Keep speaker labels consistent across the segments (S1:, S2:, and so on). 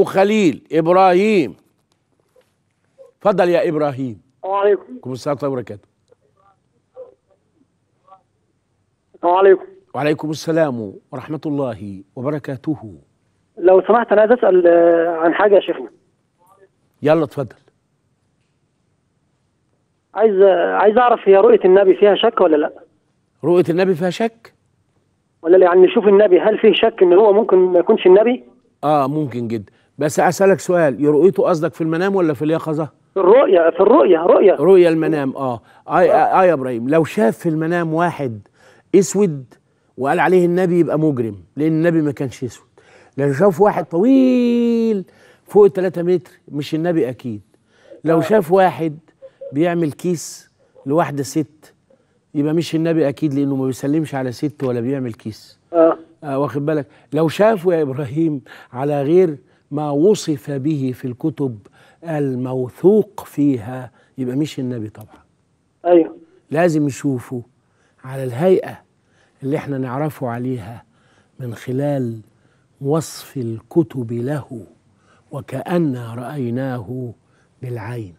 S1: وخليل ابراهيم اتفضل يا ابراهيم وعليكم عليكم السلام ورحمه الله وبركاته وعليكم وعليكم السلام ورحمه الله وبركاته لو سمحت انا عايز اسال آه، عن حاجه يا شيخنا يلا اتفضل عايز آه، عايز اعرف هي رؤيه النبي فيها شك ولا لا رؤيه النبي فيها شك ولا يعني نشوف النبي هل فيه شك ان هو ممكن ما يكونش النبي اه ممكن جدا بس اسالك سؤال رؤيته قصدك في المنام ولا في اليقظه في الرؤيه في الرؤيه رؤيه رؤيه المنام اه اه, آه،, آه يا آه ابراهيم لو شاف في المنام واحد اسود وقال عليه النبي يبقى مجرم لان النبي ما كانش اسود لو شاف واحد طويل فوق 3 متر مش النبي اكيد لو آه. شاف واحد بيعمل كيس لواحده ست يبقى مش النبي اكيد لانه ما بيسلمش على ست ولا بيعمل كيس اه, آه واخد بالك لو شافه يا ابراهيم على غير ما وصف به في الكتب الموثوق فيها يبقى مش النبي طبعا ايوه لازم نشوفه على الهيئه اللي احنا نعرفه عليها من خلال وصف الكتب له وكأنا رأيناه بالعين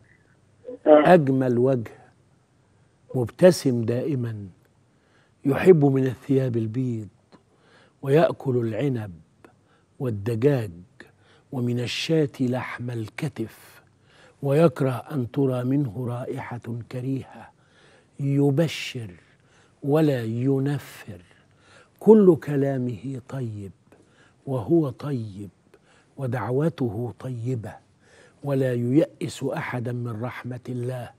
S1: آه. أجمل وجه مبتسم دائما يحب من الثياب البيض ويأكل العنب والدجاج ومن الشاة لحم الكتف ويكره أن ترى منه رائحة كريهة يبشر ولا ينفر كل كلامه طيب وهو طيب ودعوته طيبة ولا ييأس أحدا من رحمة الله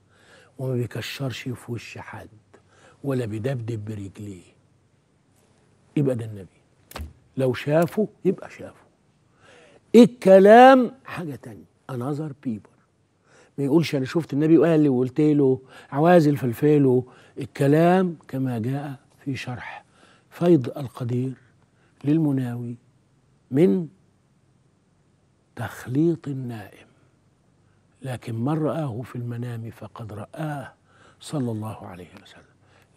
S1: وما بيكشرش في وش حد ولا بيدبدب برجليه يبقى ده النبي لو شافه يبقى شافه ايه الكلام حاجه تانية انذر بيبل ما يقولش انا شفت النبي وقال لي وقلت له عوازل فلفله الكلام كما جاء في شرح فيض القدير للمناوي من تخليط النائم لكن من رآه في المنام فقد رآه صلى الله عليه وسلم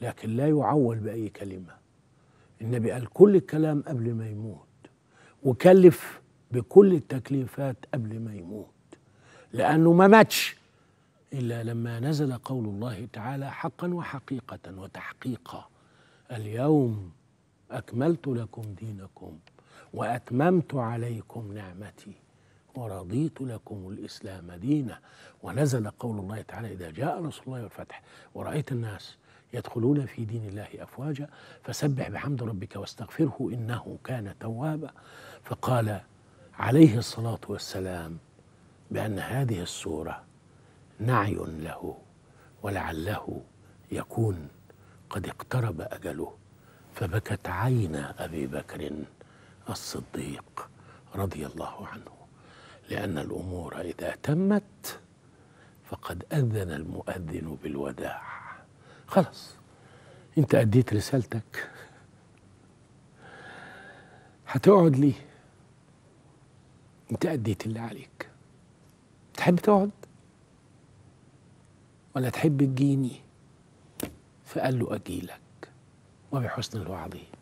S1: لكن لا يعول بأي كلمة النبي قال كل الكلام قبل ما يموت وكلف بكل التكليفات قبل ما يموت لأنه ما ماتش إلا لما نزل قول الله تعالى حقا وحقيقة وتحقيقا اليوم أكملت لكم دينكم وأتممت عليكم نعمتي ورضيت لكم الإسلام دينا ونزل قول الله تعالى إذا جاء رسول الله والفتح ورأيت الناس يدخلون في دين الله أفواجا فسبح بحمد ربك واستغفره إنه كان توابا فقال عليه الصلاة والسلام بأن هذه الصورة نعي له ولعله يكون قد اقترب أجله فبكت عين أبي بكر الصديق رضي الله عنه لأن الأمور إذا تمت فقد أذن المؤذن بالوداع خلاص أنت أديت رسالتك هتقعد ليه انت أديت اللي عليك تحب تقعد ولا تحب تجيني فقال له أجيلك وبحسن الوعد